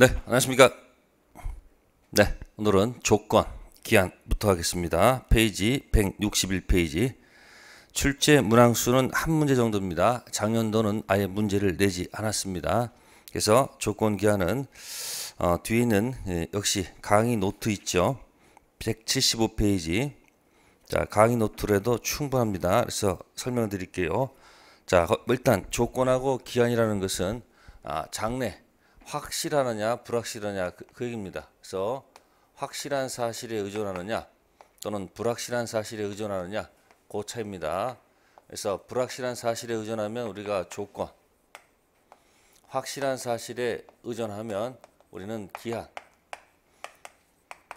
네, 안녕하십니까. 네, 오늘은 조건, 기한부터 하겠습니다. 페이지 161페이지. 출제 문항수는 한 문제 정도입니다. 작년도는 아예 문제를 내지 않았습니다. 그래서 조건 기한은 어, 뒤에 는 예, 역시 강의 노트 있죠. 175페이지. 자, 강의 노트라도 충분합니다. 그래서 설명드릴게요. 자, 어, 일단 조건하고 기한이라는 것은 아, 장래 확실하느냐 불확실하냐 그, 그 얘기입니다. 그래서 확실한 사실에 의존하느냐 또는 불확실한 사실에 의존하느냐 그 차입니다. 그래서 불확실한 사실에 의존하면 우리가 조건 확실한 사실에 의존하면 우리는 기한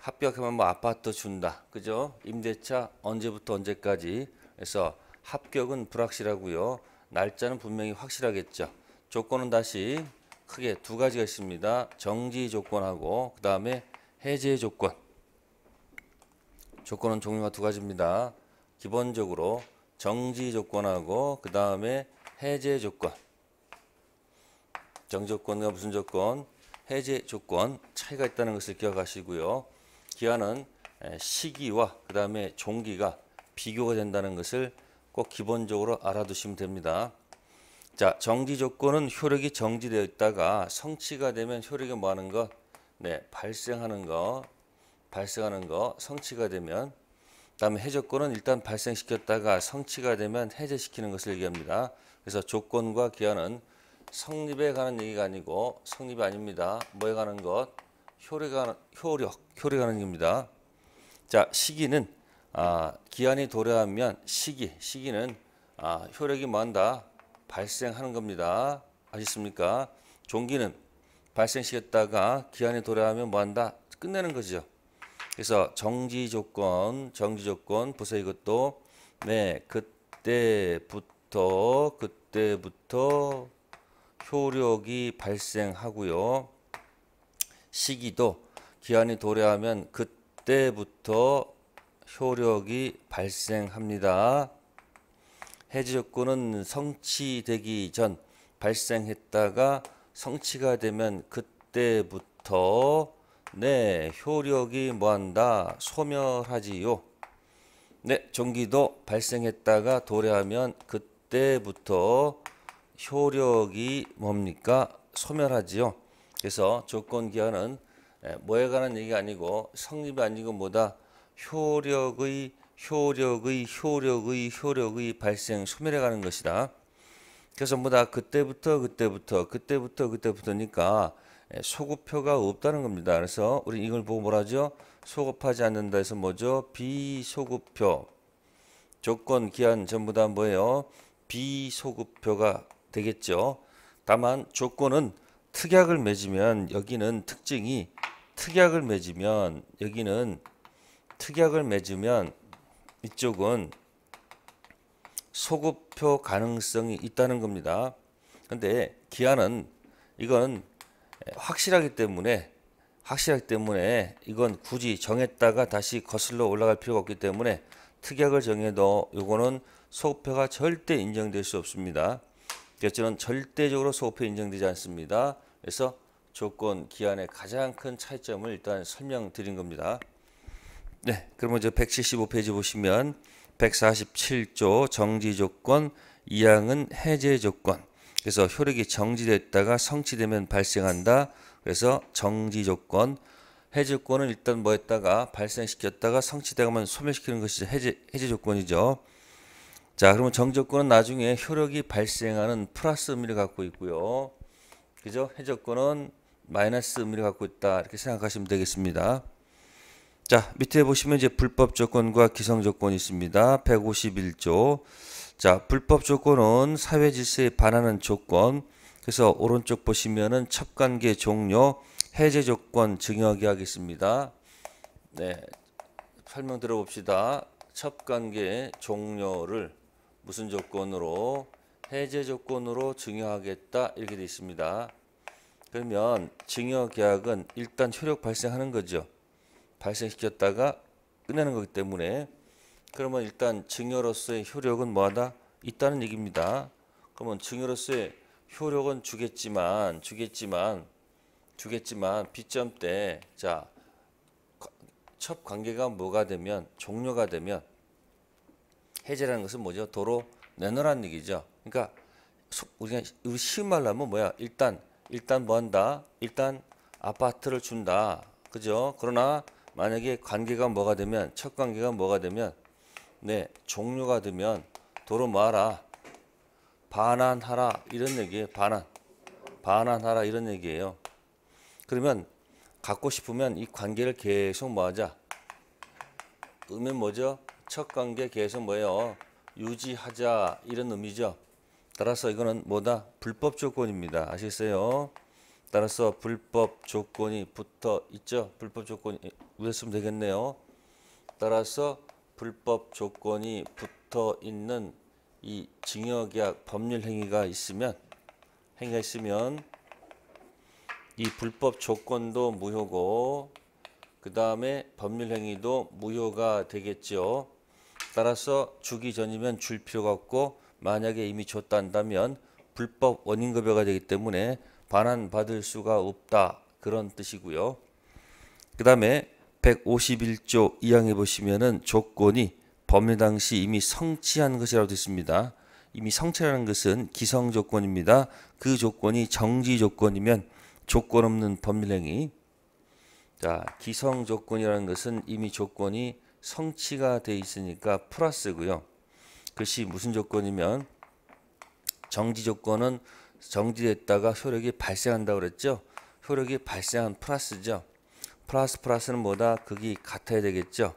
합격하면 뭐 아파트 준다 그죠 임대차 언제부터 언제까지 그래서 합격은 불확실하고요 날짜는 분명히 확실하겠죠 조건은 다시 크게 두 가지가 있습니다. 정지 조건하고 그 다음에 해제 조건. 조건은 종류가 두 가지입니다. 기본적으로 정지 조건하고 그 다음에 해제 조건. 정조건과 무슨 조건, 해제 조건 차이가 있다는 것을 기억하시고요. 기한은 시기와 그 다음에 종기가 비교가 된다는 것을 꼭 기본적으로 알아두시면 됩니다. 자, 정지 조건은 효력이 정지되어 있다가 성취가 되면 효력이 뭐 하는 것? 네, 발생하는 거. 발생하는 거. 성취가 되면 그다음에 해조건은 일단 발생시켰다가 성취가 되면 해제시키는 것을 얘기합니다. 그래서 조건과 기한은 성립에 관한 얘기가 아니고 성립이 아닙니다. 뭐에 관한 것? 효력 효력, 효력에 관한 니다 자, 시기는 아, 기한이 도래하면 시기, 시기는 아, 효력이 뭐한다? 발생하는 겁니다. 아셨습니까? 종기는 발생시켰다가 기한이 도래하면 뭐한다? 끝내는 거죠. 그래서 정지 조건, 정지 조건 보세요. 이것도 네, 그때부터 그때부터 효력이 발생하고요. 시기도 기한이 도래하면 그때부터 효력이 발생합니다. 해지 조건은 성취되기 전 발생했다가 성취가 되면 그때부터 네 효력이 뭐한다 소멸하지요. 네 종기도 발생했다가 도래하면 그때부터 효력이 뭡니까 소멸하지요. 그래서 조건 기한은 예, 뭐에 관한 얘기가 아니고 성립이 아니고 뭐다 효력의 효력의 효력의 효력의 발생 소멸해 가는 것이다. 그래서 뭐다 그때부터 그때부터 그때부터 그때부터니까 예, 소급표가 없다는 겁니다. 그래서 우리 이걸 보고 뭐라죠? 소급하지 않는다 해서 뭐죠? 비소급표 조건 기한 전부 다 뭐예요? 비소급표가 되겠죠. 다만 조건은 특약을 맺으면 여기는 특징이 특약을 맺으면 여기는 특약을 맺으면 이쪽은 소급표 가능성이 있다는 겁니다. 근데 기아는 이건 확실하기 때문에 확실하기 때문에 이건 굳이 정했다가 다시 거슬러 올라갈 필요가 없기 때문에 특약을 정해도 요거는 소급표가 절대 인정될 수 없습니다. 결제는 절대적으로 소급표 인정되지 않습니다. 그래서 조건 기한의 가장 큰 차이점을 일단 설명드린 겁니다. 네, 그러면 이제 175페이지 보시면 147조 정지 조건 이항은 해제 조건. 그래서 효력이 정지됐다가 성취되면 발생한다. 그래서 정지 조건 해제 조건은 일단 뭐 했다가 발생시켰다가 성취되면 소멸시키는 것이 해제 해제 조건이죠. 자, 그러면 정지 조건은 나중에 효력이 발생하는 플러스 의미를 갖고 있고요. 그죠? 해제 조건은 마이너스 의미를 갖고 있다. 이렇게 생각하시면 되겠습니다. 자, 밑에 보시면 이제 불법 조건과 기성 조건이 있습니다. 151조. 자, 불법 조건은 사회 질서에 반하는 조건. 그래서 오른쪽 보시면은 첩관계 종료, 해제 조건 증여계약이있습니다 네. 설명 들어봅시다. 첩관계 종료를 무슨 조건으로 해제 조건으로 증여하겠다 이렇게 되어 있습니다. 그러면 증여 계약은 일단 효력 발생하는 거죠. 발생시켰다가 끝내는 거기 때문에 그러면 일단 증여로서의 효력은 뭐하다? 있다는 얘기입니다. 그러면 증여로서의 효력은 주겠지만 주겠지만 주겠지만 B점 때자첩 관계가 뭐가 되면 종료가 되면 해제라는 것은 뭐죠? 도로 내놓으라는 얘기죠. 그러니까 우리가 쉬운 말로 하면 뭐야? 일단 일단 뭐 한다? 일단 아파트를 준다. 그죠? 그러나 만약에 관계가 뭐가 되면 첫 관계가 뭐가 되면 네 종료가 되면 도로 뭐하라 반환하라 이런 얘기예요. 반환 반환하라 이런 얘기예요. 그러면 갖고 싶으면 이 관계를 계속 뭐하자 의미는 뭐죠? 첫 관계 계속 뭐예요? 유지하자 이런 의미죠. 따라서 이거는 뭐다? 불법 조건입니다. 아시겠어요? 따라서 불법 조건이 붙어 있죠. 불법 조건이 우했으면 되겠네요. 따라서 불법 조건이 붙어 있는 이 징역약 법률 행위가 있으면 행위가 있으면 이 불법 조건도 무효고 그 다음에 법률 행위도 무효가 되겠지 따라서 주기 전이면 줄 필요가 없고 만약에 이미 줬다 한다면 불법 원인급여가 되기 때문에 반환받을 수가 없다. 그런 뜻이고요. 그 다음에 151조 이항해 보시면은 조건이 법률 당시 이미 성취한 것이라고 되습니다 이미 성취라는 것은 기성 조건입니다. 그 조건이 정지 조건이면 조건 없는 법률행위. 자, 기성 조건이라는 것은 이미 조건이 성취가 돼 있으니까 플러스고요. 그것이 무슨 조건이면 정지 조건은 정지됐다가 효력이 발생한다 그랬죠. 효력이 발생한 플러스죠. 플러스 플러스는 뭐다? 그게 같아야 되겠죠.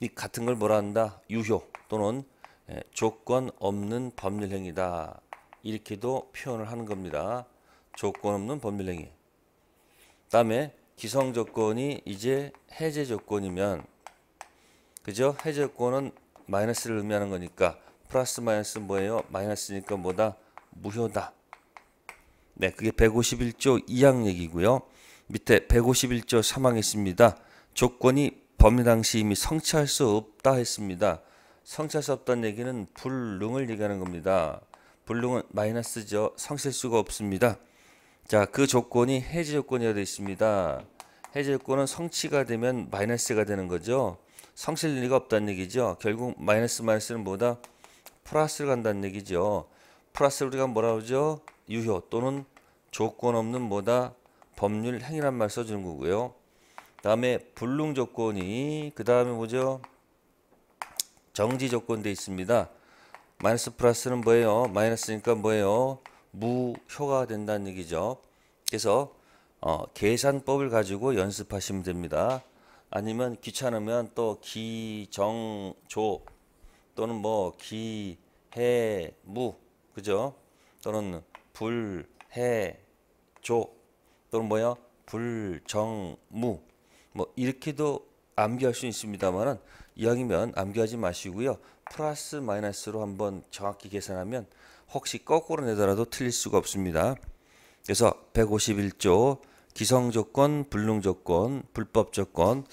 이 같은 걸 뭐라 한다? 유효 또는 예, 조건 없는 법률행위다. 이렇게도 표현을 하는 겁니다. 조건 없는 법률행위. 다음에 기성 조건이 이제 해제 조건이면 그죠? 해제 조건은 마이너스를 의미하는 거니까 플러스 마이너스 뭐예요? 마이너스니까 뭐다? 무효다. 네, 그게 151조 2항 얘기고요. 밑에 151조 3항 있습니다. 조건이 범위 당시 이미 성취할 수 없다 했습니다. 성취할 수 없다는 얘기는 불능을 얘기하는 겁니다. 불능은 마이너스죠. 성실 수가 없습니다. 자, 그 조건이 해제 조건이어야 되어 있습니다. 해제 조건은 성취가 되면 마이너스가 되는 거죠. 성실 리가 없다는 얘기죠. 결국 마이너스 마이너스는 뭐다? 플러스를 간다는 얘기죠. 플러스 우리가 뭐라 그러죠? 유효 또는 조건 없는 뭐다 법률 행위란 말 써주는 거고요. 다음에 불능 조건이 그 다음에 뭐죠? 정지 조건 돼 있습니다. 마이너스 플러스는 뭐예요? 마이너스니까 뭐예요? 무효가 된다는 얘기죠. 그래서 어, 계산법을 가지고 연습하시면 됩니다. 아니면 귀찮으면 또 기정조 또는 뭐 기해무 그죠? 또는 불 해조 또는 뭐요 불정무 뭐 이렇게도 암기할 수 있습니다만은 이왕이면 암기하지 마시고요 플러스 마이너스로 한번 정확히 계산하면 혹시 거꾸로 내더라도 틀릴 수가 없습니다. 그래서 151조 기성조건, 불능조건, 불법조건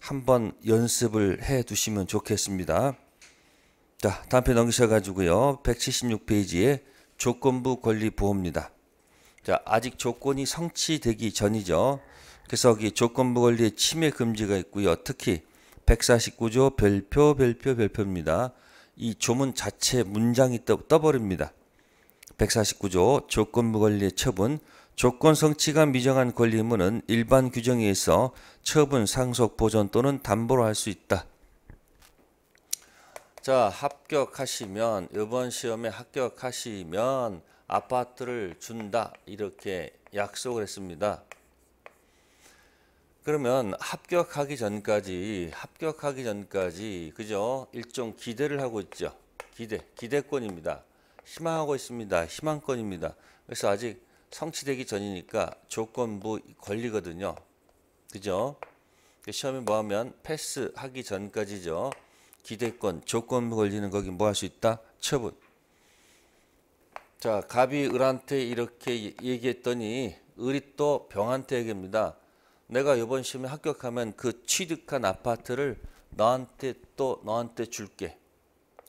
한번 연습을 해 두시면 좋겠습니다. 자, 다 단편 넘기셔 가지고요. 176페이지에 조건부 권리보호입니다. 자, 아직 조건이 성취되기 전이죠. 그래서 이 조건부 권리의 침해 금지가 있고요. 특히 149조 별표 별표 별표입니다. 이 조문 자체 문장이 떠, 떠버립니다. 149조 조건부 권리의 처분 조건 성취가 미정한 권리 의무는 일반 규정에 의해서 처분, 상속, 보전 또는 담보로 할 수 있다. 자, 합격하시면 이번 시험에 합격하시면 아파트를 준다 이렇게 약속을 했습니다. 그러면 합격하기 전까지 합격하기 전까지 그죠? 일종 기대를 하고 있죠. 기대, 기대권입니다. 희망하고 있습니다. 희망권입니다. 그래서 아직 성취되기 전이니까 조건부 권리거든요. 그죠? 그 시험에 뭐 하면 패스하기 전까지죠. 기대권, 조건부 걸리는 거기 뭐 할 수 있다? 처분. 자, 갑이 을한테 이렇게 얘기했더니 을이 또 병한테 얘기합니다. 내가 이번 시험에 합격하면 그 취득한 아파트를 너한테 또 너한테 줄게.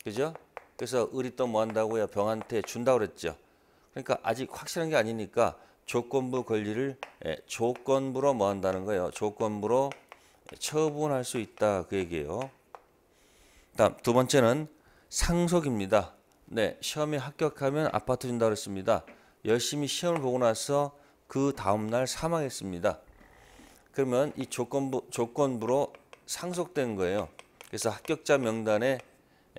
그죠? 그래서 을이 또 뭐 한다고요? 병한테 준다고 그랬죠. 그러니까 아직 확실한 게 아니니까 조건부 권리를 예, 조건부로 뭐 한다는 거예요. 조건부로 처분할 수 있다 그 얘기예요. 다음 두 번째는 상속입니다. 네, 시험에 합격하면 아파트 준다 그랬습니다. 열심히 시험을 보고 나서 그 다음 날 사망했습니다. 그러면 이 조건부 조건부로 상속된 거예요. 그래서 합격자 명단에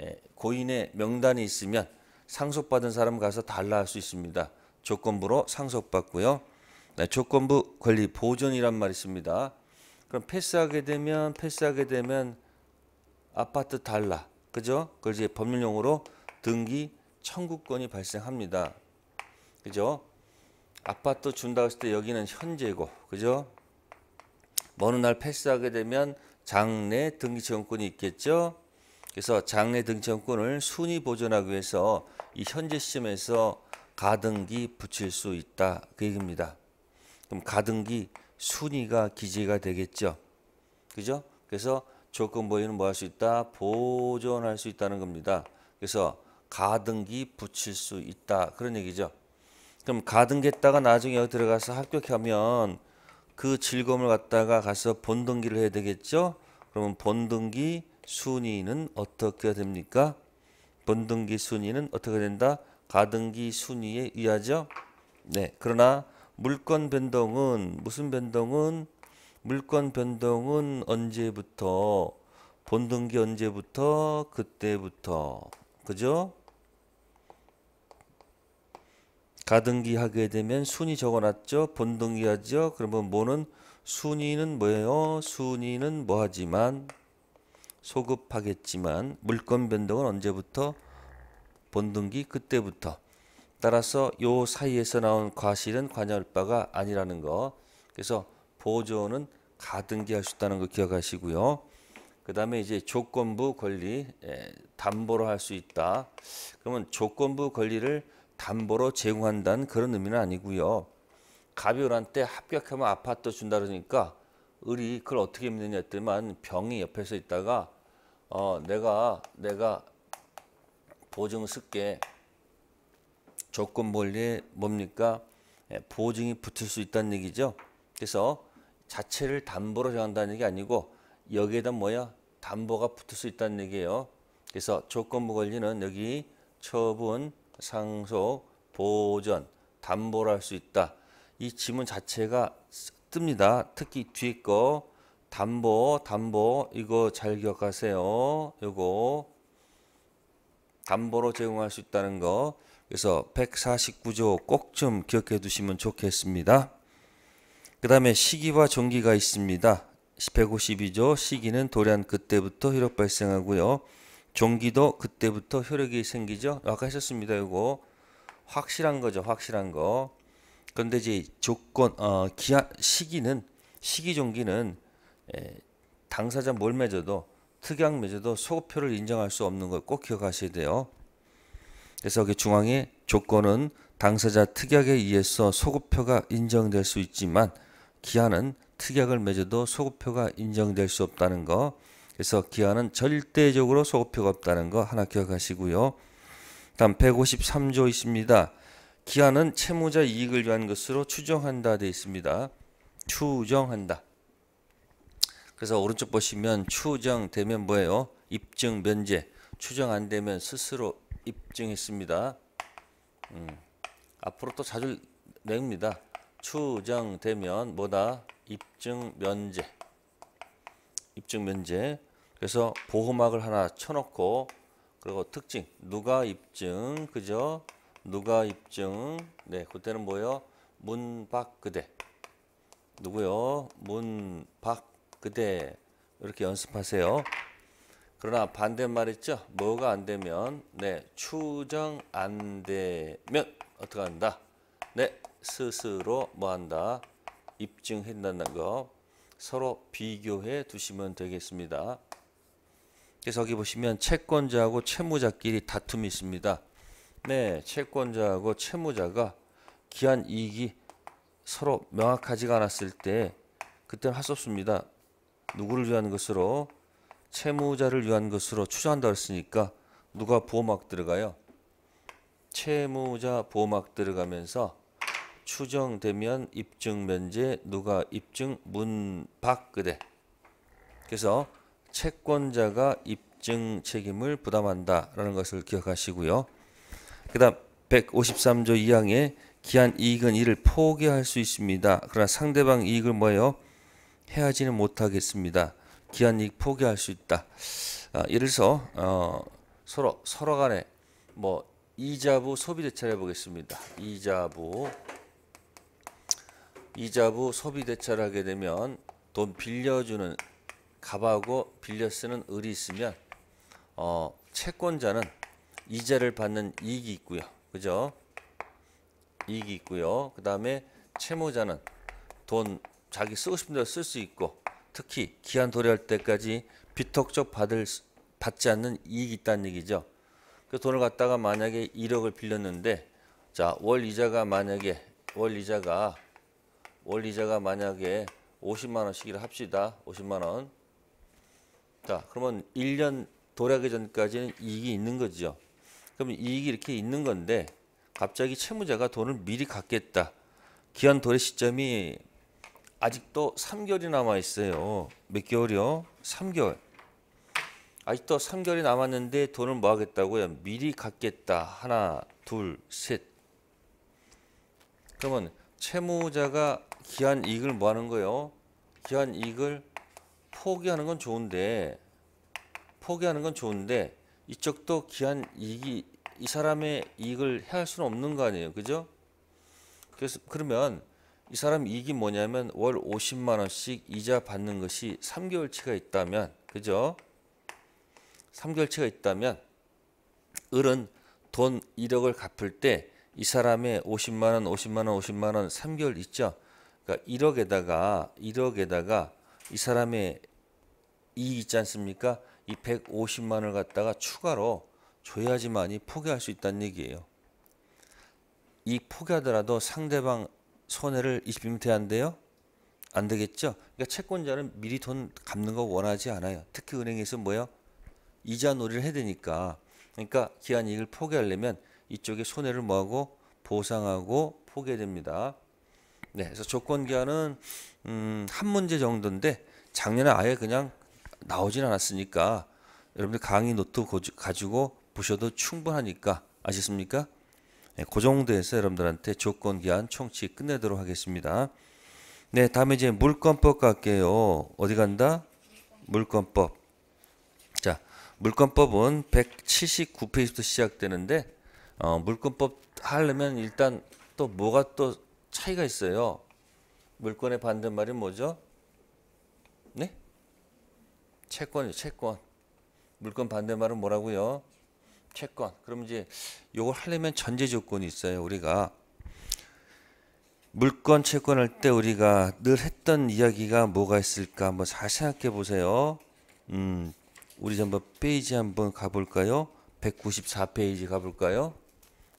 예, 고인의 명단이 있으면 상속받은 사람 가서 달라 할 수 있습니다. 조건부로 상속받고요. 네, 조건부 권리 보존이란 말이 있습니다. 그럼 패스하게 되면 패스하게 되면 아파트 달라. 그죠? 그걸 이제 법률용어로 등기 청구권이 발생합니다. 그죠? 아파트 준다 했을 때 여기는 현재고, 그죠? 어느 날 패스하게 되면 장래 등기청구권이 있겠죠? 그래서 장래 등기청구권을 순위 보존하기 위해서 이 현재 시점에서 가등기 붙일 수 있다 그 얘기입니다. 그럼 가등기 순위가 기재가 되겠죠. 그죠? 그래서 조건 보유는 뭐 할 수 있다? 보존할 수 있다는 겁니다. 그래서 가등기 붙일 수 있다. 그런 얘기죠. 그럼 가등기했다가 나중에 여기 들어가서 합격하면 그 즐거움을 갖다가 가서 본등기를 해야 되겠죠. 그러면 본등기 순위는 어떻게 됩니까? 본등기 순위는 어떻게 된다? 가등기 순위에 의하죠. 네. 그러나 물권 변동은 무슨 변동은 물권 변동은 언제부터 본등기 언제부터 그때부터 그죠? 가등기 하게 되면 순위 적어놨죠. 본등기 하죠. 그러면 뭐는 순위는 뭐예요? 순위는 뭐하지만 소급하겠지만 물건 변동은 언제부터 본등기 그때부터 따라서 요 사이에서 나온 과실은 관여할바가 아니라는 거. 그래서 보조는 가등기 할수 있다는 거 기억하시고요. 그 다음에 이제 조건부 권리 예, 담보로 할 수 있다. 그러면 조건부 권리를 담보로 제공한다는 그런 의미는 아니고요. 가비오때 합격하면 아파트 준다 그러니까 을이 그걸 어떻게 믿느냐 했더만 병이 옆에서 있다가 어 내가 내가 보증 쓸게 조건 본리 뭡니까 예, 보증이 붙을 수 있다는 얘기죠. 그래서 자체를 담보로 정한다는 얘 아니고 여기에다 뭐야? 담보가 붙을 수 있다는 얘기예요. 그래서 조건부 권리는 여기 처분, 상속, 보전, 담보를 할 수 있다. 이 지문 자체가 뜹니다. 특히 뒤에 거 담보, 담보 이거 잘 기억하세요. 이거 담보로 제공할 수 있다는 거. 그래서 149조 꼭 좀 기억해 두시면 좋겠습니다. 그 다음에 시기와 종기가 있습니다. 152조 시기는 돌연 그때부터 효력 발생하고요. 종기도 그때부터 효력이 생기죠. 아까 했었습니다. 이거 확실한 거죠. 확실한 거. 그런데 이제 조건 어, 기하 시기는 시기 종기는 에, 예, 당사자 뭘 맺어도 특약 맺어도 소표를 급 인정할 수 없는 걸 꼭 기억하셔야 돼요. 그래서 그 중앙에 조건은 당사자 특약에 의해서 소급표가 인정될 수 있지만 기한은 특약을 맺어도 소급표가 인정될 수 없다는 거. 그래서 기한은 절대적으로 소급표가 없다는 거 하나 기억하시고요. 다음 153조 있습니다. 기한은 채무자 이익을 위한 것으로 추정한다 되어 있습니다. 추정한다. 그래서 오른쪽 보시면 추정되면 뭐예요? 입증 면제. 추정 안 되면 스스로 입증했습니다. 음, 앞으로 또 자주 냅니다. 추정되면 뭐다? 입증 면제. 입증 면제. 그래서 보호막을 하나 쳐놓고 그리고 특징 누가 입증 그죠? 누가 입증 네 그때는 뭐요? 문박 그대 누구요? 문박 그대 이렇게 연습하세요. 그러나 반대말 있죠? 뭐가 안 되면 네 추정 안 되면 어떻게 한다? 네 스스로 뭐한다? 입증했다는 거 서로 비교해 두시면 되겠습니다. 그래서 여기 보시면 채권자하고 채무자끼리 다툼이 있습니다. 네, 채권자하고 채무자가 기한 이익이 서로 명확하지가 않았을 때 그때는 할 수 없습니다. 누구를 위한 것으로 채무자를 위한 것으로 추정한다 했으니까 누가 보호막 들어가요? 채무자 보호막 들어가면서 추정되면 입증 면제 누가 입증 문박그대 그래서 채권자가 입증 책임을 부담한다라는 것을 기억하시고요. 그다음 153조 2항에 기한 이익은 이를 포기할 수 있습니다. 그러나 상대방 이익을 뭐예요? 해하지는 못하겠습니다. 기한 이익 포기할 수 있다. 아, 예를 들어 어, 서로 서로 간에 뭐 이자부 소비 대차를 해보겠습니다. 이자부 이자부 소비 대차를 하게 되면 돈 빌려주는 값하고 빌려 쓰는 을이 있으면 어, 채권자는 이자를 받는 이익이 있고요. 그죠? 이익이 있고요. 그 다음에 채무자는 돈 자기 쓰고 싶은 대로 쓸 수 있고 특히 기한 도래할 때까지 비턱적 받을 받지 않는 이익이 있다는 얘기죠. 그 돈을 갖다가 만약에 1억을 빌렸는데 자월 이자가 만약에 월 이자가 월 이자가 만약에 50만 원씩이라 합시다. 50만 원. 자, 그러면 1년 도래하기 전까지는 이익이 있는 거죠. 그러면 이익이 이렇게 있는 건데 갑자기 채무자가 돈을 미리 갚겠다. 기한 도래 시점이 아직도 3개월이 남아 있어요. 몇 개월이요? 3개월. 아직도 3개월이 남았는데 돈을 뭐 하겠다고요? 미리 갚겠다. 하나, 둘, 셋. 그러면 채무자가 기한 이익을 뭐 하는 거요? 기한 이익을 포기하는 건 좋은데 포기하는 건 좋은데 이쪽도 기한 이익이 이 사람의 이익을 해할 수는 없는 거 아니에요. 그죠? 그래서 그러면 이 사람 이익이 뭐냐면 월 50만 원씩 이자 받는 것이 3개월치가 있다면 그죠? 3개월치가 있다면 을은 돈 1억을 갚을 때 이 사람의 50만 원, 50만 원, 50만 원 3개월 있죠? 그러니까 1억에다가 1억에다가 이 사람의 이익 있지 않습니까? 이 150만 원을 갖다가 추가로 줘야지만이 포기할 수 있다는 얘기예요. 이 포기하더라도 상대방 손해를 입히면 돼안돼요? 안 되겠죠? 그러니까 채권자는 미리 돈 갚는 거 원하지 않아요. 특히 은행에서 뭐요? 이자 놀이를 해야 되니까. 그러니까 기한 이익을 포기하려면 이쪽에 손해를 뭐하고 보상하고 포기해야 됩니다. 네, 그래서 조건 기한은 음, 한 문제 정도인데 작년에 아예 그냥 나오진 않았으니까 여러분들 강의 노트 가지고 보셔도 충분하니까 아셨습니까? 네, 그 정도에서 여러분들한테 조건 기한 총치 끝내도록 하겠습니다. 네, 다음에 이제 물권법 갈게요. 어디 간다? 물권법. 자, 물권법은 179페이지부터 시작되는데 어, 물권법 하려면 일단 또 뭐가 또 차이가 있어요. 물권의 반대말이 뭐죠? 네? 채권이요, 채권. 물권 반대말은 뭐라고요? 채권. 그럼 이제 이걸 하려면 전제 조건이 있어요, 우리가. 물권 채권 할때 우리가 늘 했던 이야기가 뭐가 있을까 한번 잘 생각해 보세요. 음, 우리 한번 페이지 한번 가볼까요? 194페이지 가볼까요?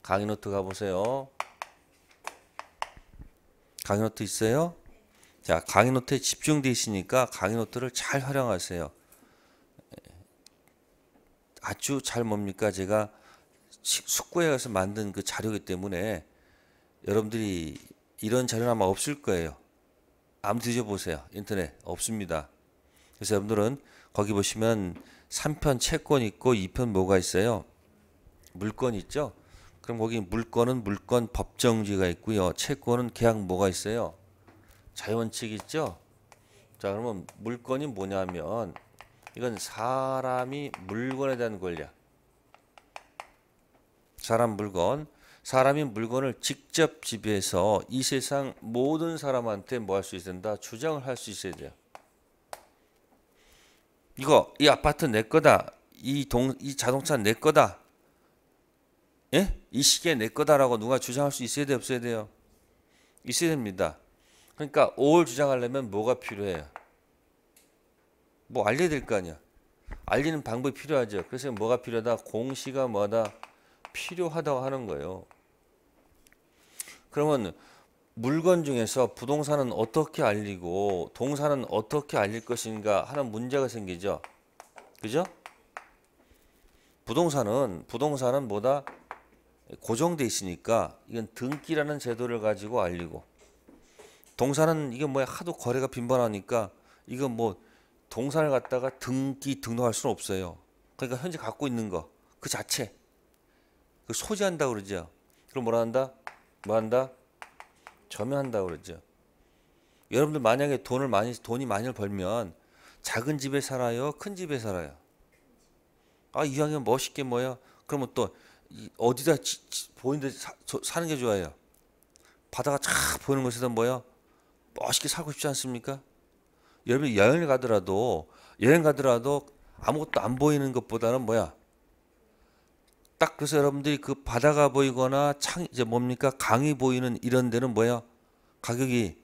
강의노트 가보세요. 강의 노트 있어요? 자, 강의 노트에 집중돼 있으니까 강의 노트를 잘 활용하세요. 아주 잘 뭡니까? 제가 숙고에 가서 만든 그 자료기 때문에 여러분들이 이런 자료는 아마 없을 거예요. 아무 뒤져보세요. 인터넷 없습니다. 그래서 여러분들은 거기 보시면 3편 채권 있고 2편 뭐가 있어요? 물건 있죠? 그럼 거기 물건은 물건 법정지가 있고요. 채권은 계약 뭐가 있어요? 자연칙 있죠? 자, 그러면 물건이 뭐냐면 이건 사람이 물건에 대한 권리야. 사람 물건. 사람이 물건을 직접 지배해서 이 세상 모든 사람한테 뭐 할 수 있어야 된다? 주장을 할 수 있어야 돼요. 이거 이 아파트 내 거다. 이 동 이 자동차 내 거다. 예? 이 시계 내 거다라고 누가 주장할 수 있어야 돼 없어야 돼요? 있어야 됩니다. 그러니까 5월 주장하려면 뭐가 필요해요? 뭐 알려야 될 거 아니야. 알리는 방법이 필요하죠. 그래서 뭐가 필요하다? 공시가 뭐다? 필요하다고 하는 거예요. 그러면 물건 중에서 부동산은 어떻게 알리고 동산은 어떻게 알릴 것인가 하는 문제가 생기죠. 그죠? 부동산은 부동산은 뭐다? 고정돼 있으니까 이건 등기라는 제도를 가지고 알리고 동사는 이게 뭐야 하도 거래가 빈번하니까 이건 뭐동산을 갖다가 등기 등록할 수는 없어요. 그러니까 현재 갖고 있는 거 그 자체 그 소지한다 그러죠. 그럼 뭐라 한다? 뭐 한다? 점유한다 그러죠. 여러분들 만약에 돈을 많이 돈이 많이 벌면 작은 집에 살아요, 큰 집에 살아요. 아 이왕이면 멋있게 뭐야? 그러면 또이 어디다 치, 치, 보이는데 사, 저, 는게 좋아요. 바다가 쫙 보이는 곳에서 뭐요? 멋있게 살고 싶지 않습니까? 여러분 여행을 가더라도 여행 가더라도 아무것도 안 보이는 것보다는 뭐야? 딱 그래서 여러분들이 그 바다가 보이거나 창 이제 뭡니까 강이 보이는 이런 데는 뭐야? 가격이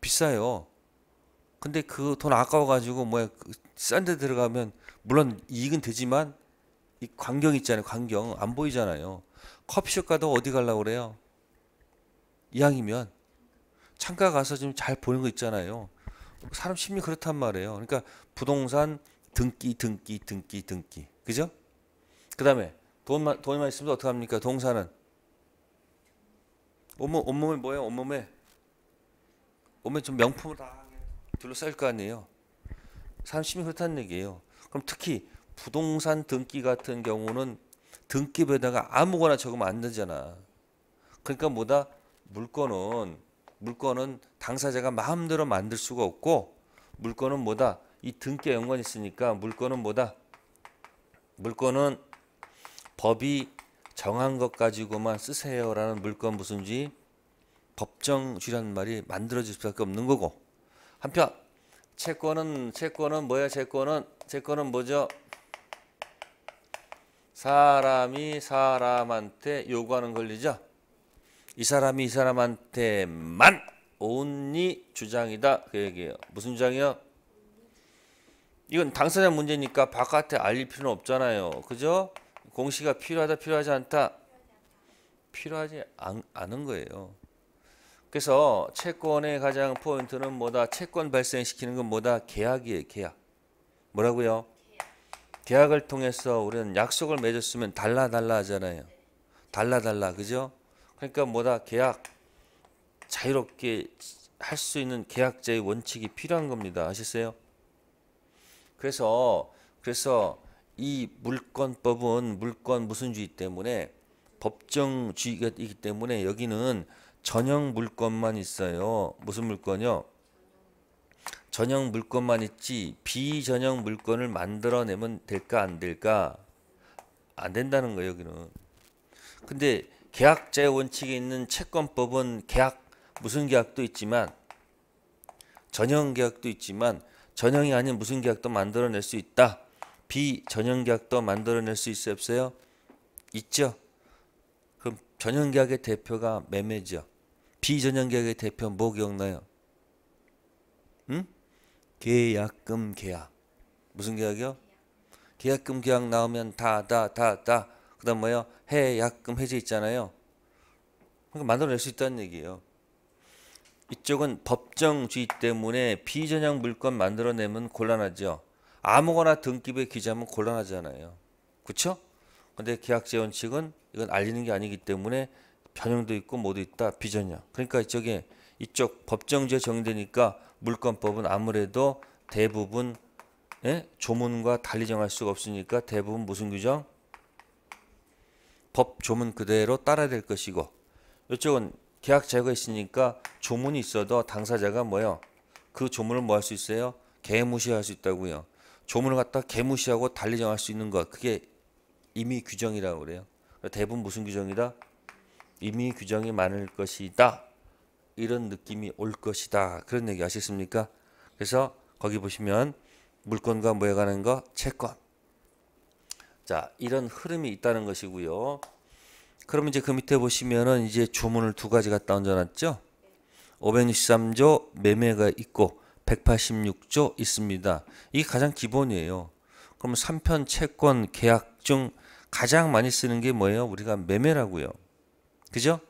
비싸요. 근데 그 돈 아까워 가지고 뭐야 그 싼데 들어가면 물론 이익은 되지만 이 광경 있잖아요. 광경 안 보이잖아요. 커피숍 가도 어디 가려고 그래요? 이왕이면 창가 가서 좀잘 보는 거 있잖아요. 사람 심리 그렇단 말이에요. 그러니까 부동산 등기 등기 등기 등기 그죠? 그다음에 돈만 돈만 있으면 어떻게 합니까? 동산은 온몸 온몸에 뭐예요? 온몸에 온몸에 좀 명품을 다 둘러쌀 거 아니에요. 사람 심리 그렇다는 얘기예요. 그럼 특히 부동산 등기 같은 경우는 등기부에다가 아무거나 적으면 안 되잖아. 그러니까 뭐다 물건은 물건은 당사자가 마음대로 만들 수가 없고 물건은 뭐다 이 등기에 연관이 있으니까 물건은 뭐다 물건은 법이 정한 것 가지고만 쓰세요라는 물건 무슨지 법정주의라는 말이 만들어질 수밖에 없는 거고 한편 채권은 채권은 뭐야 채권은 채권은 뭐죠 사람이 사람한테 요구하는 권리죠. 이 사람이 이 사람한테만 온리 주장이다 그 얘기예요. 무슨 주장이요? 이건 당사자 문제니까 바깥에 알릴 필요는 없잖아요. 그죠? 공시가 필요하다 필요하지 않다 필요하지 않, 않은 거예요. 그래서 채권의 가장 포인트는 뭐다? 채권 발생시키는 건 뭐다? 계약이에요. 계약. 뭐라고요? 계약을 통해서 우리는 약속을 맺었으면 달라 달라 하잖아요. 달라 달라 그죠? 그러니까 뭐다 계약 자유롭게 할 수 있는 계약자의 원칙이 필요한 겁니다. 아셨어요? 그래서 그래서 이 물권법은 물권 무슨주의 때문에 법정주의가있기 때문에 여기는 전형 물권만 있어요. 무슨 물권요? 전형 물건만 있지 비전형 물건을 만들어내면 될까 안 될까 안 된다는 거예요 여기는 근데 계약자의 원칙에 있는 채권법은 계약 무슨 계약도 있지만 전형 계약도 있지만 전형이 아닌 무슨 계약도 만들어낼 수 있다 비전형 계약도 만들어낼 수 있어요 없어요 있죠 그럼 전형 계약의 대표가 매매죠 비전형 계약의 대표 뭐 기억나요 응? 계약금 계약. 무슨 계약이요? 계약금 계약 나오면 다 다 다 다. 그다음 뭐요? 해약금 해제 있잖아요. 그러니까 만들어낼 수 있다는 얘기예요. 이쪽은 법정주의 때문에 비전형 물건 만들어내면 곤란하죠. 아무거나 등기부에 기재하면 곤란하잖아요. 그렇죠? 근데 계약제 원칙은 이건 알리는 게 아니기 때문에 변형도 있고 모두 있다 비전형. 그러니까 이쪽에 이쪽 법정주의 정되니까 물권법은 아무래도 대부분 예? 조문과 달리 정할 수가 없으니까 대부분 무슨 규정? 법 조문 그대로 따라야 될 것이고 이쪽은 계약 제거 있으니까 조문이 있어도 당사자가 뭐요? 그 조문을 뭐 할 수 있어요? 개무시할 수 있다고요. 조문을 갖다 개무시하고 달리 정할 수 있는 것 그게 이미 규정이라고 그래요. 대부분 무슨 규정이다? 이미 규정이 많을 것이다. 이런 느낌이 올 것이다. 그런 얘기 아시겠습니까? 그래서 거기 보시면 물건과 뭐에 관한 거 채권. 자, 이런 흐름이 있다는 것이고요. 그러면 이제 그 밑에 보시면은 이제 주문을 두 가지 갖다 얹어놨죠. 563조 매매가 있고 186조 있습니다. 이게 가장 기본이에요. 그럼 3편 채권 계약 중 가장 많이 쓰는 게 뭐예요? 우리가 매매라고요. 그죠?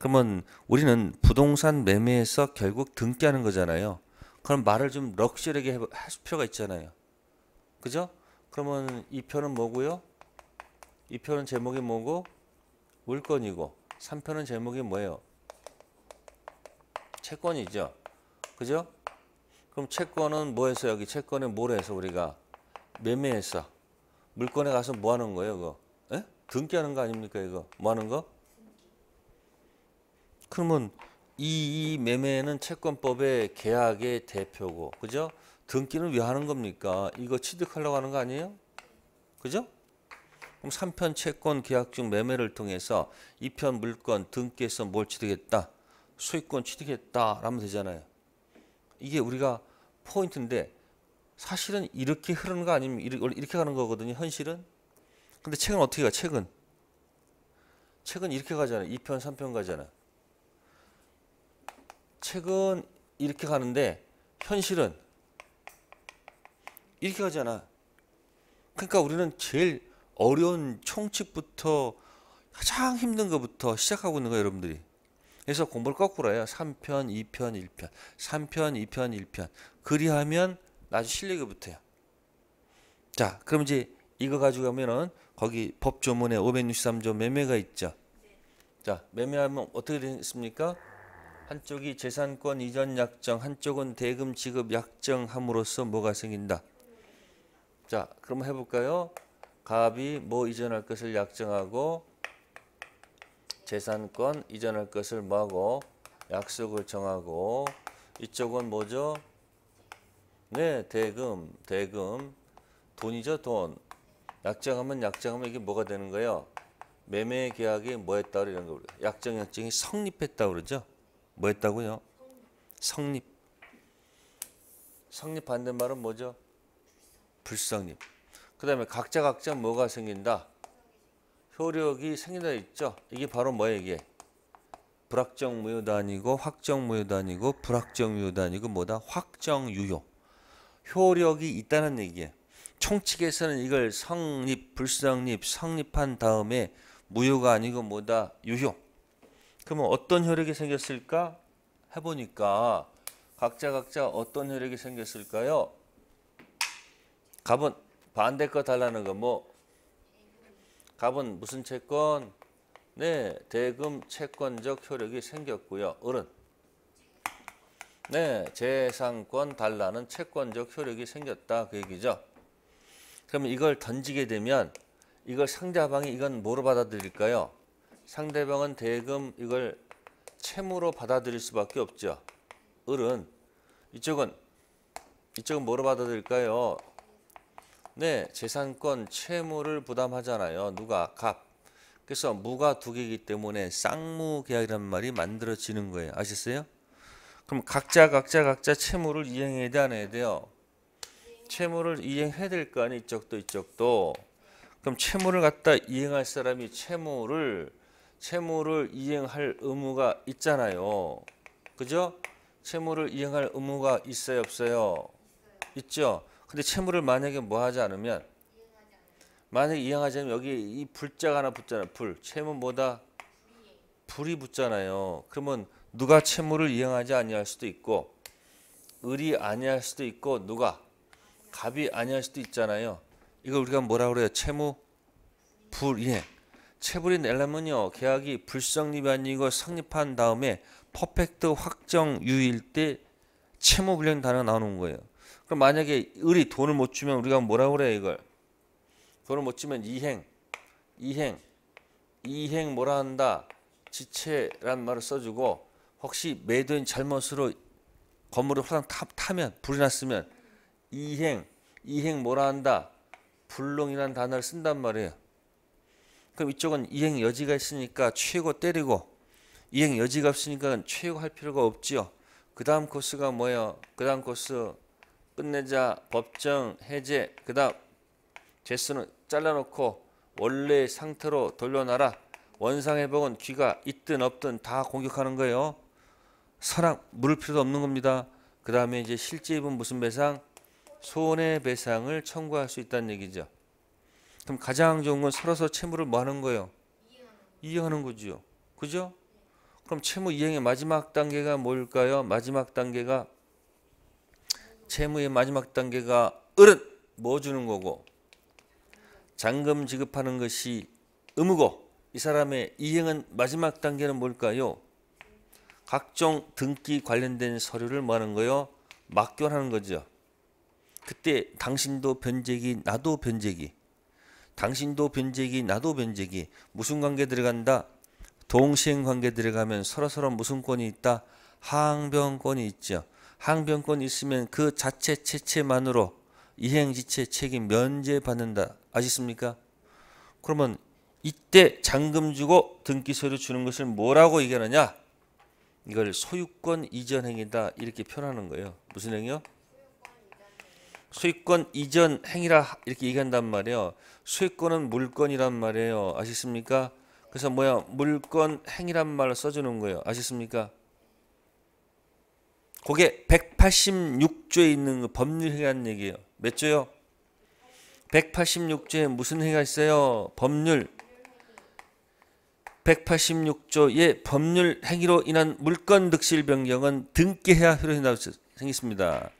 그러면 우리는 부동산 매매에서 결국 등기하는 거잖아요. 그럼 말을 좀 럭셔리하게 하 필요가 있잖아요. 그죠? 그러면 이 편은 뭐고요? 이 편은 제목이 뭐고? 물건이고 3편은 제목이 뭐예요? 채권이죠. 그죠? 그럼 채권은 뭐해서 여기 채권에 뭘 해서 우리가 매매해서 물건에 가서 뭐 하는 거예요, 그거? 에? 예? 등기하는 거 아닙니까, 이거? 뭐 하는 거? 그러면 이, 이 매매는 채권법의 계약의 대표고 그죠? 등기는 왜 하는 겁니까? 이거 취득하려고 하는 거 아니에요? 그죠? 그럼 3편 채권 계약 중 매매를 통해서 2편 물건 등기에서 뭘 취득했다? 수익권 취득했다 라면 되잖아요. 이게 우리가 포인트인데 사실은 이렇게 흐르는 거 아니면 이렇게 가는 거거든요. 현실은. 근데 책은 어떻게 가? 책은. 책은 이렇게 가잖아요. 2편, 3편 가잖아요. 책은 이렇게 가는데 현실은 이렇게 가잖아. 그러니까 우리는 제일 어려운 총칙부터 가장 힘든 것부터 시작하고 있는 거예요, 여러분들이. 그래서 공부를 거꾸로 해요. 3편, 2편, 1편. 3편, 2편, 1편. 그리하면 나중 실리이부터요 자, 그럼 이제 이거 가지고 가면은 거기 법조문에 563조 매매가 있죠. 자, 매매하면 어떻게 되겠습니까? 한쪽이 재산권 이전 약정, 한쪽은 대금 지급 약정함으로써 뭐가 생긴다. 자, 그럼 해볼까요? 갑이 뭐 이전할 것을 약정하고 재산권 이전할 것을 뭐하고 약속을 정하고 이쪽은 뭐죠? 네, 대금, 대금. 돈이죠, 돈. 약정하면 약정하면 이게 뭐가 되는 거예요? 매매 계약이 뭐에 따로 이런 거 약정 약정이 성립했다 그러죠. 뭐 했다고요? 성립. 성립 반대말은 뭐죠? 불성립. 그 다음에 각자 각자 뭐가 생긴다? 효력이 생긴다 있죠? 이게 바로 뭐예요 이게? 불확정 무효단이고 확정 무효단이고 불확정 유효단이고 뭐다? 확정 유효. 효력이 있다는 얘기예요. 총칙에서는 이걸 성립, 불성립, 성립한 다음에 무효가 아니고 뭐다? 유효. 그러면 어떤 혈액이 생겼을까? 해보니까 각자 각자 어떤 혈액이 생겼을까요? 갑은 반대 거 달라는 거 뭐? 갑은 무슨 채권? 네, 대금 채권적 효력이 생겼고요. 어른. 네, 재산권 달라는 채권적 효력이 생겼다 그 얘기죠. 그러면 이걸 던지게 되면 이걸 상대방이 이건 뭐로 받아들일까요? 상대방은 대금 이걸 채무로 받아들일 수밖에 없죠. 을은 이쪽은 이쪽은 뭐로 받아들일까요? 네, 재산권 채무를 부담하잖아요. 누가 갑. 그래서 무가 두 개이기 때문에 쌍무 계약이라 말이 만들어지는 거예요. 아셨어요? 그럼 각자 각자 각자 채무를 이행해야 돼, 안해 돼요? 채무를 이행해야 될 거아니 이쪽도 이쪽도. 그럼 채무를 갖다 이행할 사람이 채무를 채무를 이행할 의무가 있잖아요. 그죠? 채무를 이행할 의무가 있어요, 없어요? 있죠. 근데 채무를 만약에 뭐 하지 않으면 만약에 이행하지 않으면 여기 이 불자가 하나 붙잖아요. 불. 채무 뭐다? 불이 붙잖아요. 그러면 누가 채무를 이행하지 아니할 수도 있고 을이 아니할 수도 있고 누가 갑이 아니할 수도 있잖아요. 이걸 우리가 뭐라 그래요? 채무 불이행. 예. 체브린 엘람은요 계약이 불성립이 아니고 성립한 다음에 퍼펙트 확정 유일 때 채무 불량 단어 나오는 거예요. 그럼 만약에 을이 돈을 못 주면 우리가 뭐라 그래 이걸 돈을 못 주면 이행 이행 이행 뭐라 한다 지체란 말을 써주고 혹시 매도인 잘못으로 건물을 화상 타, 면 불이 났으면 이행 이행 뭐라 한다 불능이란 단어를 쓴단 말이에요. 그럼 이쪽은 이행 여지가 있으니까 최고 때리고 이행 여지가 없으니까 최고 할 필요가 없지요. 그 다음 코스가 뭐예요? 그 다음 코스 끝내자 법정 해제 그 다음 제스는 잘라놓고 원래 상태로 돌려놔라. 원상회복은 귀가 있든 없든 다 공격하는 거예요. 사악 물을 필요도 없는 겁니다. 그 다음에 이제 실제 입은 무슨 배상? 손해배상을 청구할 수 있다는 얘기죠. 그럼 가장 좋은 건 서로서 채무를 뭐 하는 거예요? 이행하는 거지 그죠? 그럼 채무 이행의 마지막 단계가 뭘까요? 마지막 단계가 채무의 마지막 단계가 을은 뭐 주는 거고 잔금 지급하는 것이 의무고 이 사람의 이행은 마지막 단계는 뭘까요? 각종 등기 관련된 서류를 뭐 하는 거요? 맡겨하는 거죠. 그때 당신도 변제기 나도 변제기 당신도 변제기 나도 변제기 무슨 관계 들어간다 동시행 관계 들어가면 서로서로 무슨 권이 있다 항변권이 있죠 항변권이 있으면 그 자체 체체만으로 이행지체 책임 면제받는다 아시습니까 그러면 이때 잔금 주고 등기서류 주는 것을 뭐라고 얘기하느냐 이걸 소유권 이전 행위다 이렇게 표현하는 거예요 무슨 행위요? 소유권 이전 행위라 이렇게 얘기한단 말이에요. 소유권은 물건이란 말이에요. 아시습니까? 그래서 뭐야 물건 행위란 말을 써주는 거예요. 아시습니까? 그게 186조에 있는 그 법률 행위란 얘기예요. 몇 조요? 186조에 무슨 행위가 있어요? 법률 186조의 법률 행위로 인한 물건 득실 변경은 등기해야 효력이 나고 생겼습니다.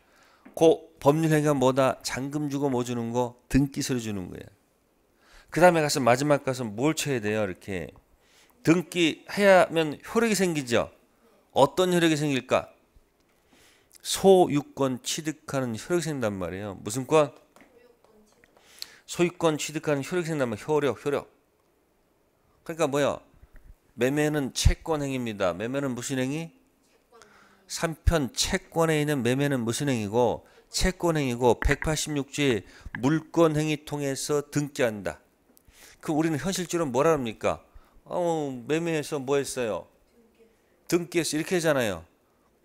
고 법률 행위가 뭐다 잔금 주고 뭐 주는 거등기서류 주는 거예요. 그 다음에 가서 마지막 가서 뭘 쳐야 돼요? 이렇게 등기 해야면 효력이 생기죠. 어떤 효력이 생길까? 소유권 취득하는 효력이 생긴단 말이에요. 무슨 권? 소유권 취득하는 효력이 생긴단 말이에요. 효력, 효력. 그러니까 뭐야? 매매는 채권 행위입니다. 매매는 무슨 행위? 3편 채권에 있는 매매는 무슨 행위고 채권행위고 186조의 물권행위 통해서 등기한다. 그 우리는 현실적으로 뭐라 합니까? 어, 매매해서 뭐 했어요? 등기했어. 이렇게 하잖아요.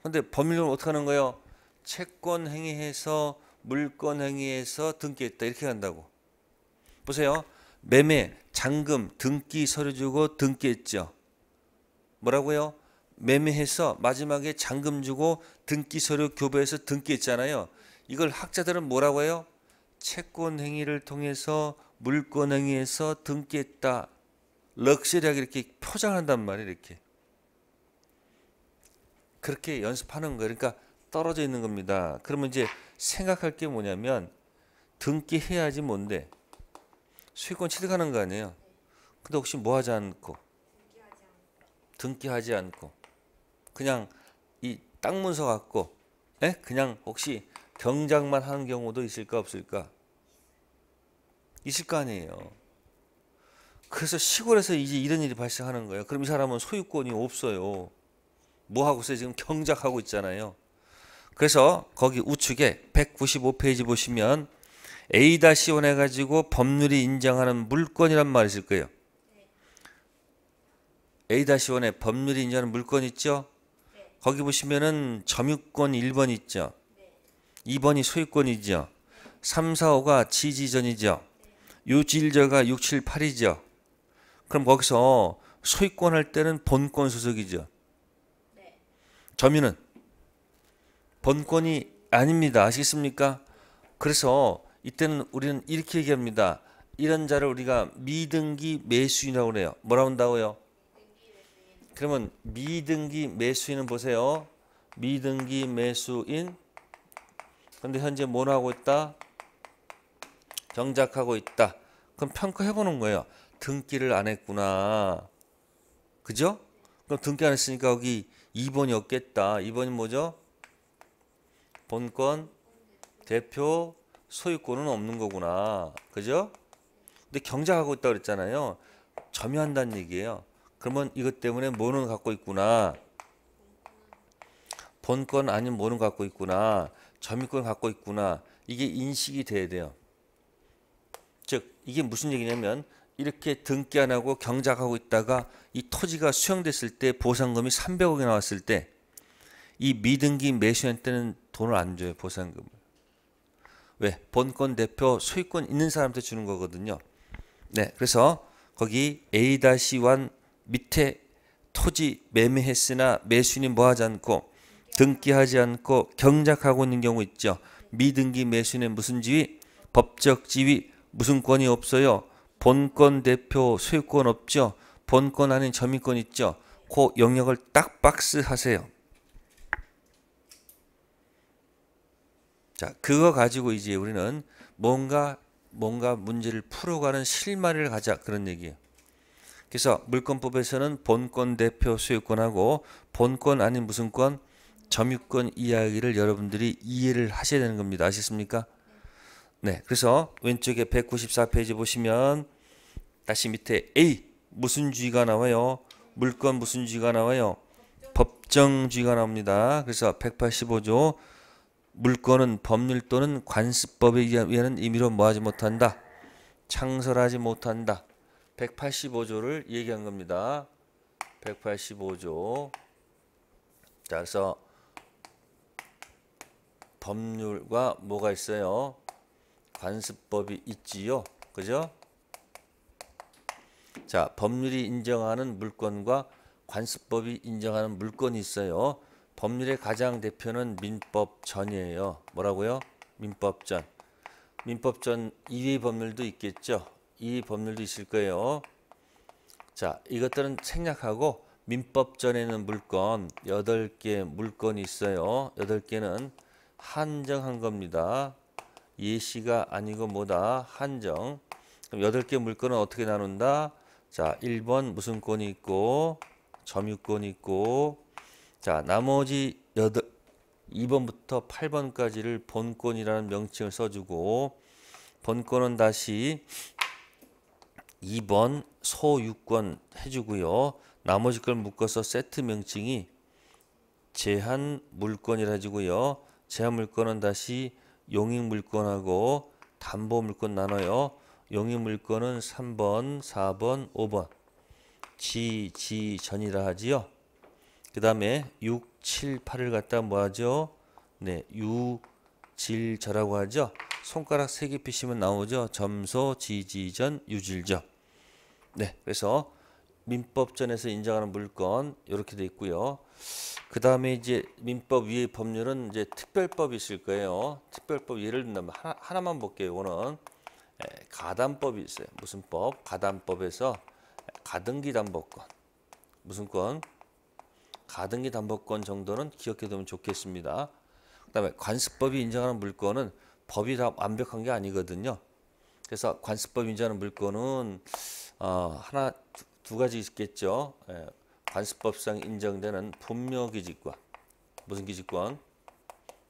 근데 법률은 어떻게 하는 거예요? 채권행위해서 물권행위에서 등기했다. 이렇게 한다고. 보세요. 매매, 잔금, 등기 서류 주고 등기했죠. 뭐라고요? 매매해서 마지막에 잔금 주고 등기 서류 교부해서 등기했잖아요. 이걸 학자들은 뭐라고 해요? 채권 행위를 통해서 물권 행위에서 등기했다. 럭셔리하게 이렇게 포장한단 말이에요. 이렇게. 그렇게 연습하는 거예요. 그러니까 떨어져 있는 겁니다. 그러면 이제 생각할 게 뭐냐면 등기해야지 뭔데 수익권 취득하는 거 아니에요. 근데 혹시 뭐 하지 않고 등기하지 않고 그냥 이 땅 문서 갖고 에? 예? 그냥 혹시 경작만 하는 경우도 있을까 없을까? 있을 거 아니에요. 그래서 시골에서 이제 이런 일이 발생하는 거예요. 그럼 이 사람은 소유권이 없어요. 뭐 하고 있어요? 지금 경작하고 있잖아요. 그래서 거기 우측에 195페이지 보시면 A-1 해가지고 법률이 인정하는 물건이란 말이 있을 거예요. A-1에 법률이 인정하는 물건 있죠? 네. 거기 보시면은 점유권 1번 있죠? 2번이 소유권이죠. 3, 4, 5가 지지전이죠. 유질저가 6, 7, 8이죠. 그럼 거기서 소유권 할 때는 본권 소속이죠. 네. 점유는 본권이 아닙니다. 아시겠습니까? 그래서 이때는 우리는 이렇게 얘기합니다. 이런 자를 우리가 미등기 매수인이라고 그래요. 뭐라고 한다고요? 그러면 미등기 매수인은 보세요. 미등기 매수인 근데 현재 뭘 하고 있다? 경작하고 있다. 그럼 평가해 보는 거예요. 등기를 안 했구나. 그죠? 그럼 등기 안 했으니까 여기 2번이 없겠다. 2번이 뭐죠? 본권, 대표, 소유권은 없는 거구나. 그죠? 근데 경작하고 있다 그랬잖아요. 점유한다는 얘기예요. 그러면 이것 때문에 뭐는 갖고 있구나. 본권 아닌 뭐는 갖고 있구나. 점유권 을 갖고 있구나. 이게 인식이 돼야 돼요. 즉 이게 무슨 얘기냐면 이렇게 등기 안 하고 경작하고 있다가 이 토지가 수용됐을 때 보상금이 300억이 나왔을 때 이 미등기 매수한테는 돈을 안 줘요 보상금을 왜 본권 대표 소유권 있는 사람한테 주는 거거든요 네 그래서 거기 A-1 밑에 토지 매매했으나 매수인이 뭐하지 않고 등기하지 않고 경작하고 있는 경우 있죠. 미등기 매수인의 무슨 지위? 법적 지위 무슨 권이 없어요. 본권 대표 소유권 없죠. 본권 아닌 점유권 있죠. 그 영역을 딱 박스 하세요. 자, 그거 가지고 이제 우리는 뭔가 뭔가 문제를 풀어가는 실마리를 가자 그런 얘기예요. 그래서 물권법에서는 본권 대표 소유권하고 본권 아닌 무슨 권 점유권 이야기를 여러분들이 이해를 하셔야 되는 겁니다. 아셨습니까? 네. 그래서 왼쪽에 194페이지 보시면 다시 밑에 A 무슨 주의가 나와요? 물건 무슨 주의가 나와요? 법정 주의가 나옵니다. 그래서 185조 물건은 법률 또는 관습법에 의한 의미로 뭐하지 못한다. 창설하지 못한다. 185조를 얘기한 겁니다. 185조. 자, 그래서 법률과 뭐가 있어요? 관습법이 있지요. 그죠? 자, 법률이 인정하는 물건과 관습법이 인정하는 물건이 있어요. 법률의 가장 대표는 민법전이에요. 뭐라고요? 민법전. 민법전 2위 법률도 있겠죠. 2 법률도 있을 거예요. 자, 이것들은 생략하고 민법전에는 물건 8개 물건이 있어요. 8개는 한정한 겁니다. 예시가 아니고 뭐다? 한정. 그럼 여개 물건은 어떻게 나눈다? 자, 1번 무슨 권이 있고 점유권이 있고 자, 나머지 여 2번부터 8번까지를 본권이라는 명칭을 써주고 본권은 다시 2번 소유권 해주고요. 나머지 걸 묶어서 세트 명칭이 제한 물건이라 해주고요. 제한물건은 다시 용익물건하고 담보물건 나눠요. 용익물건은 3번, 4번, 5번 지, 지, 전이라 하지요. 그 다음에 6, 7, 8을 갖다 뭐하죠? 네, 유, 질, 저라고 하죠. 손가락 3개 피시면 나오죠. 점소, 지, 지, 전, 유질저. 네, 그래서 민법전에서 인정하는 물건 이렇게 돼 있고요. 그 다음에 이제 민법 위의 법률은 이제 특별법이 있을 거예요. 특별법 예를 든다면 하나, 하나만 볼게요. 이거는 예, 가담법이 있어요. 무슨 법? 가담법에서 가등기 담보권 무슨 권? 가등기 담보권 정도는 기억해두면 좋겠습니다. 그 다음에 관습법이 인정하는 물건은 법이 다 완벽한 게 아니거든요. 그래서 관습법 인정하는 물건은 어, 하나 두 가지 있겠죠. 예, 관습법상 인정되는 분묘기지권, 무슨 기지권?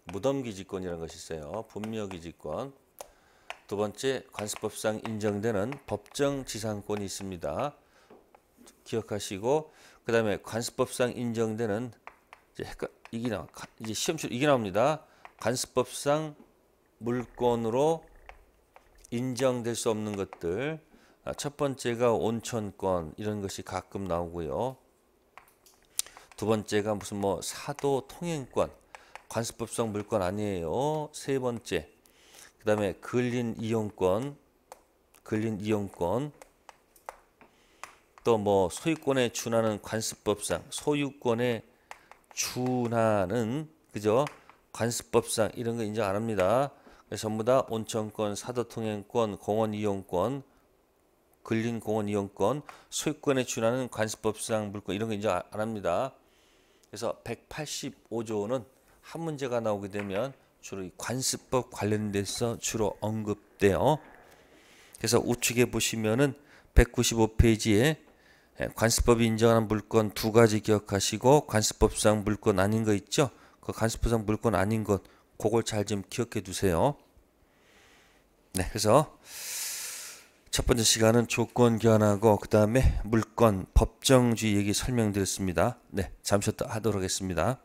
무덤기지권이라는 것이 있어요. 분묘기지권. 두 번째 관습법상 인정되는 법정지상권이 있습니다. 기억하시고 그 다음에 관습법상 인정되는 이제 이게 나 이제 시험실 이게 나옵니다. 관습법상 물권으로 인정될 수 없는 것들 아, 첫 번째가 온천권 이런 것이 가끔 나오고요. 두 번째가 무슨 뭐 사도 통행권, 관습법상 물권 아니에요. 세 번째, 그 다음에 근린 이용권, 근린 이용권, 또 뭐 소유권에 준하는 관습법상, 소유권에 준하는 그죠? 관습법상 이런 거 인정 안 합니다. 전부 다 온천권, 사도통행권, 공원 이용권, 근린공원 이용권, 소유권에 준하는 관습법상 물권 이런 거 이제 아, 안 합니다. 그래서 185조 는한 문제가 나오게 되면 주로 이 관습법 관련돼서 주로 언급돼요. 그래서 우측에 보시면은 195페이지에 예, 관습법이 인정하는 물건 두 가지 기억하시고 관습법상 물건 아닌 거 있죠? 그 관습법상 물건 아닌 것 그걸 잘 좀 기억해 두세요. 네, 그래서 첫 번째 시간은 조건 교환하고 그 다음에 물권 법정주의 얘기 설명드렸습니다. 네, 잠시 또 하도록 하겠습니다.